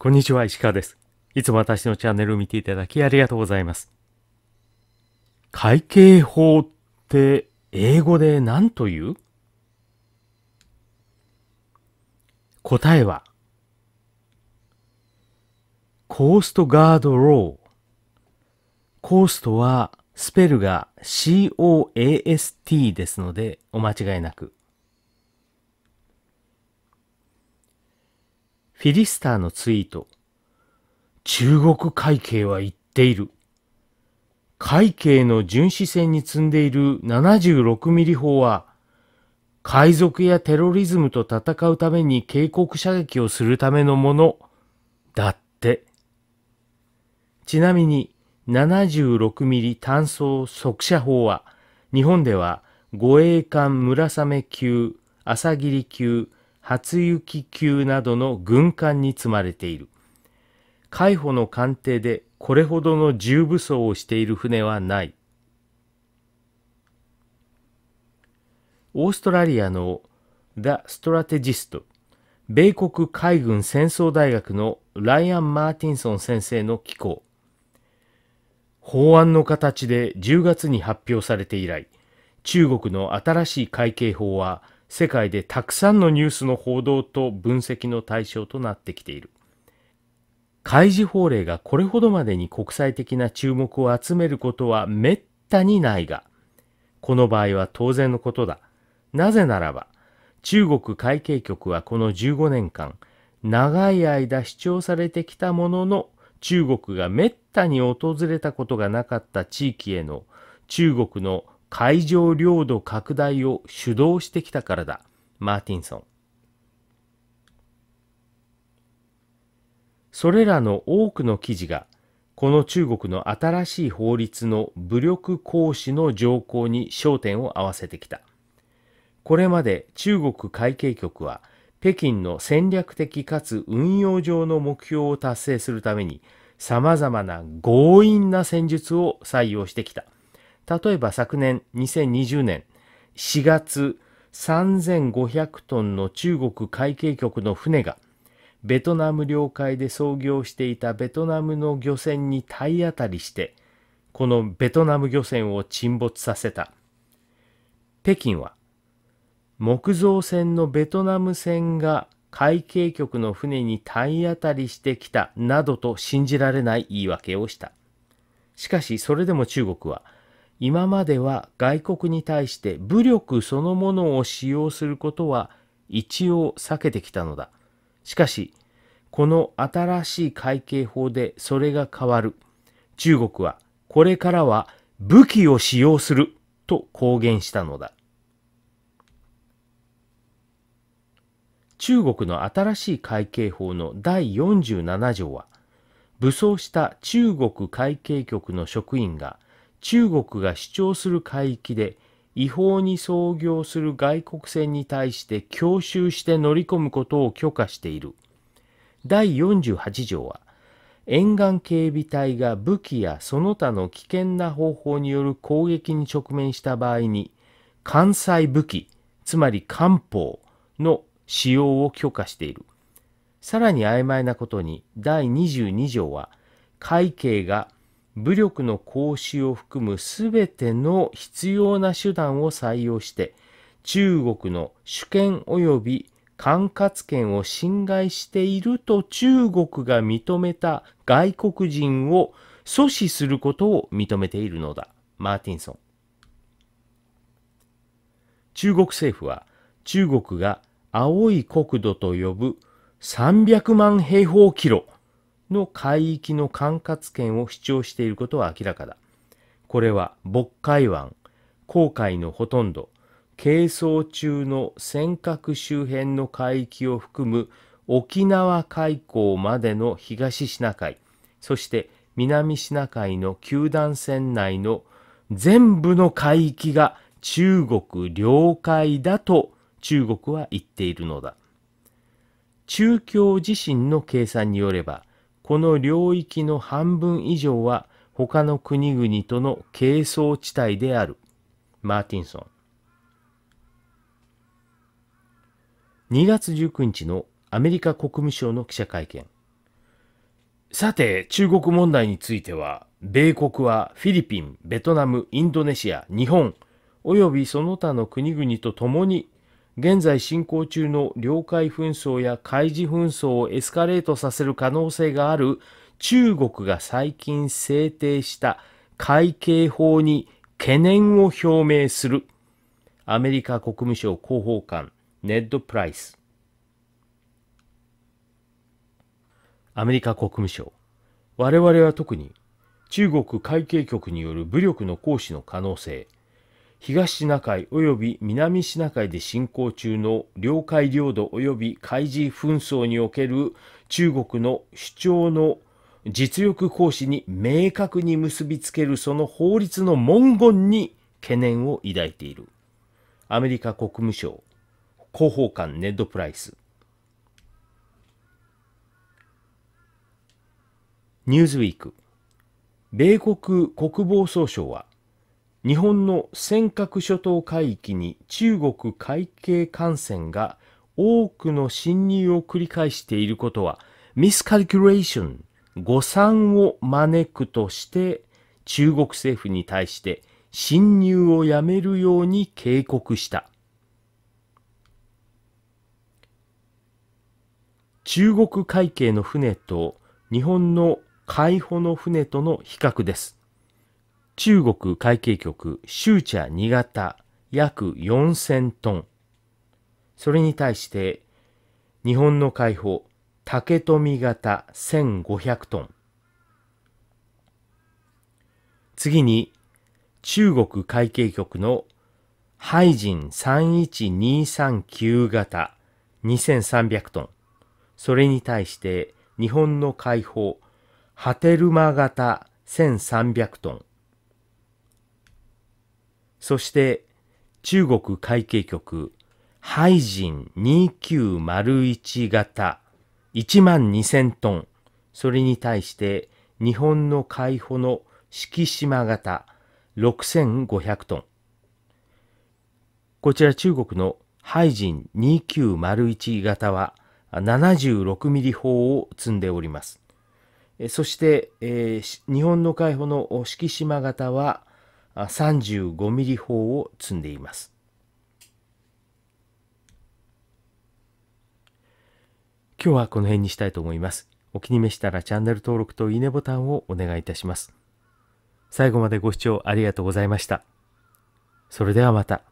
こんにちは、石川です。いつも私のチャンネルを見ていただきありがとうございます。会計法って英語で何という答えは、コーストガードロー。コーストはスペルが COAST ですのでお間違いなく。フィリスターのツイート。中国海警は言っている。海警の巡視船に積んでいる76ミリ砲は、海賊やテロリズムと戦うために警告射撃をするためのもの、だって。ちなみに、76ミリ単装速射砲は、日本では護衛艦村雨級、朝霧級、初雪級などの軍艦に積まれている。海保の艦艇でこれほどの重武装をしている船はない。オーストラリアの The Strategist 米国海軍戦争大学のライアン・マーティンソン先生の寄稿法案の形で10月に発表されて以来中国の新しい会計法は世界でたくさんのニュースの報道と分析の対象となってきている。開示法令がこれほどまでに国際的な注目を集めることはめったにないが、この場合は当然のことだ。なぜならば、中国会計局はこの15年間、長い間主張されてきたものの、中国がめったに訪れたことがなかった地域への中国の海上領土拡大を主導してきたからだ、マーティンソン。それらの多くの記事が、この中国の新しい法律の武力行使の条項に焦点を合わせてきた。これまで中国海警局は、北京の戦略的かつ運用上の目標を達成するために、様々な強引な戦術を採用してきた。例えば昨年2020年4月3500トンの中国海警局の船がベトナム領海で操業していたベトナムの漁船に体当たりしてこのベトナム漁船を沈没させた北京は木造船のベトナム船が海警局の船に体当たりしてきたなどと信じられない言い訳をしたしかしそれでも中国は今までは外国に対して武力そのものを使用することは一応避けてきたのだ。しかし、この新しい会計法でそれが変わる。中国はこれからは武器を使用すると公言したのだ。中国の新しい会計法の第47条は、武装した中国会計局の職員が中国が主張する海域で違法に操業する外国船に対して強襲して乗り込むことを許可している。第48条は、沿岸警備隊が武器やその他の危険な方法による攻撃に直面した場合に、艦載武器、つまり艦砲の使用を許可している。さらに曖昧なことに、第22条は、海警が武力の行使を含むすべての必要な手段を採用して、中国の主権及び管轄権を侵害していると中国が認めた外国人を阻止することを認めているのだ。マーティンソン。中国政府は中国が青い国土と呼ぶ300万平方キロの海域の管轄権を主張していることは明らかだ。これは渤海湾、航海のほとんど、係争中の尖閣周辺の海域を含む沖縄海溝までの東シナ海、そして南シナ海の九段線内の全部の海域が中国領海だと中国は言っているのだ。中共自身の計算によれば、この領域の半分以上は他の国々との係争地帯である。マーティンソン。2月19日のアメリカ国務省の記者会見。さて、中国問題については、米国はフィリピン、ベトナム、インドネシア、日本、およびその他の国々と共に現在進行中の領海紛争や海事紛争をエスカレートさせる可能性がある中国が最近制定した会計法に懸念を表明するアメリカ国務省広報官ネッド・プライスアメリカ国務省我々は特に中国会計局による武力の行使の可能性東シナ海及び南シナ海で進行中の領海領土及び海事紛争における中国の主張の実力行使に明確に結びつけるその法律の文言に懸念を抱いている。アメリカ国務省広報官ネッド・プライス。ニューズウィーク米国国防総省は日本の尖閣諸島海域に中国海警艦船が多くの侵入を繰り返していることは、ミスカリキュレーション、誤算を招くとして、中国政府に対して侵入をやめるように警告した。中国海警の船と日本の海保の船との比較です。中国海警局周茶2型約4000トン。それに対して、日本の海保竹富型1500トン。次に、中国海警局のハイジン31239型2300トン。それに対して、日本の海保ハテルマ型1300トン。そして中国会計局ハイジン2901型1万2000トン。それに対して日本の海保の敷島型6500トン。こちら中国のハイジン2901型は76ミリ砲を積んでおります。そして、えー、日本の海保の敷島型は35ミリ砲を積んでいます。今日はこの辺にしたいと思います。お気に召したらチャンネル登録といいねボタンをお願いいたします。最後までご視聴ありがとうございました。それではまた。